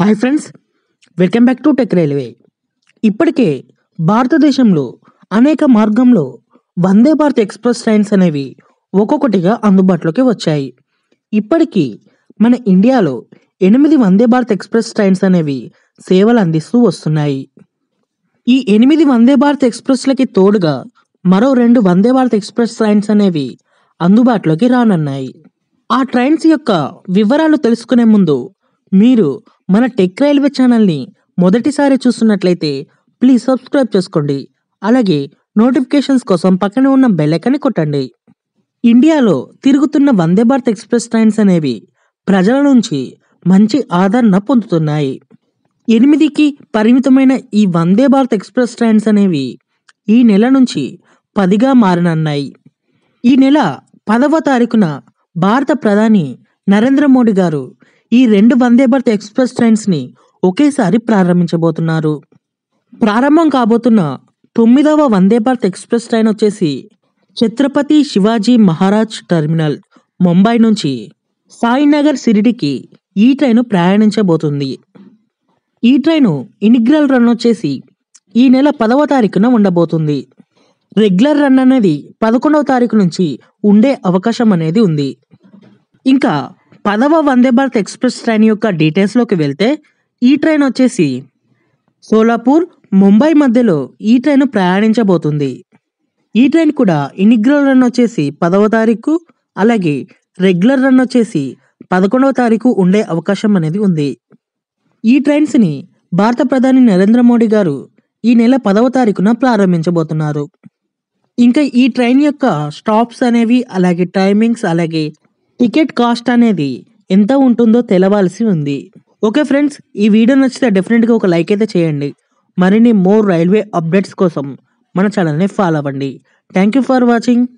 hi friends welcome back to tech railway ఇప్పటికే భారతదేశంలో అనేక మార్గంలో వందే భారత్ ఎక్స్ప్రెస్ ట్రైన్స్ అనేవి ఒక్కొక్కటిగా అందుబాటులోకి వచ్చాయి ఇప్పటికీ మన ఇండియాలో ఎనిమిది వందే భారత్ ఎక్స్ప్రెస్ ట్రైన్స్ అనేవి సేవలు అందిస్తూ వస్తున్నాయి ఈ ఎనిమిది వందే భారత్ ఎక్స్ప్రెస్లకి తోడుగా మరో రెండు వందే భారత్ ఎక్స్ప్రెస్ ట్రైన్స్ అనేవి అందుబాటులోకి రానున్నాయి ఆ ట్రైన్స్ యొక్క వివరాలు తెలుసుకునే ముందు మీరు మన టెక్ రైల్వే ఛానల్ని మొదటిసారి చూస్తున్నట్లయితే ప్లీజ్ సబ్స్క్రైబ్ చేసుకోండి అలాగే నోటిఫికేషన్స్ కోసం పక్కనే ఉన్న బెల్లైకని కొట్టండి ఇండియాలో తిరుగుతున్న వందే భారత్ ఎక్స్ప్రెస్ ట్రైన్స్ అనేవి ప్రజల నుంచి మంచి ఆదరణ పొందుతున్నాయి ఎనిమిదికి పరిమితమైన ఈ వందే భారత్ ఎక్స్ప్రెస్ ట్రైన్స్ అనేవి ఈ నెల నుంచి పదిగా మారనన్నాయి ఈ నెల పదవ తారీఖున భారత ప్రధాని నరేంద్ర మోడీ గారు ఈ రెండు వందే భారత్ ఎక్స్ప్రెస్ ట్రైన్స్ని ఒకేసారి ప్రారంభించబోతున్నారు ప్రారంభం కాబోతున్న తొమ్మిదవ వందే భారత్ ఎక్స్ప్రెస్ ట్రైన్ వచ్చేసి ఛత్రపతి శివాజీ మహారాజ్ టెర్మినల్ ముంబై నుంచి సాయినగర్ సిరిడికి ఈ ట్రైను ప్రయాణించబోతుంది ఈ ట్రైను ఇనిగ్రల్ రన్ వచ్చేసి ఈ నెల పదవ తారీఖున ఉండబోతుంది రెగ్యులర్ రన్ అనేది పదకొండవ తారీఖు నుంచి ఉండే అవకాశం అనేది ఉంది ఇంకా పదవ వందే భారత్ ఎక్స్ప్రెస్ ట్రైన్ యొక్క డీటెయిల్స్లోకి వెళ్తే ఈ ట్రైన్ వచ్చేసి సోలాపూర్ ముంబై మధ్యలో ఈ ట్రైన్ ప్రయాణించబోతుంది ఈ ట్రైన్ కూడా ఇనిగ్రల్ రన్ వచ్చేసి పదవ తారీఖు అలాగే రెగ్యులర్ రన్ వచ్చేసి పదకొండవ తారీఖు ఉండే అవకాశం అనేది ఉంది ఈ ట్రైన్స్ని భారత ప్రధాని నరేంద్ర మోడీ గారు ఈ నెల పదవ తారీఖున ప్రారంభించబోతున్నారు ఇంకా ఈ ట్రైన్ యొక్క స్టాప్స్ అనేవి అలాగే టైమింగ్స్ అలాగే టికెట్ కాస్ట్ అనేది ఎంత ఉంటుందో తెలవాల్సి ఉంది ఓకే ఫ్రెండ్స్ ఈ వీడియో నచ్చితే డెఫినెట్గా ఒక లైక్ అయితే చేయండి మరిన్ని మోర్ రైల్వే అప్డేట్స్ కోసం మన ఛానల్ని ఫాలో అవ్వండి థ్యాంక్ యూ ఫర్ వాచింగ్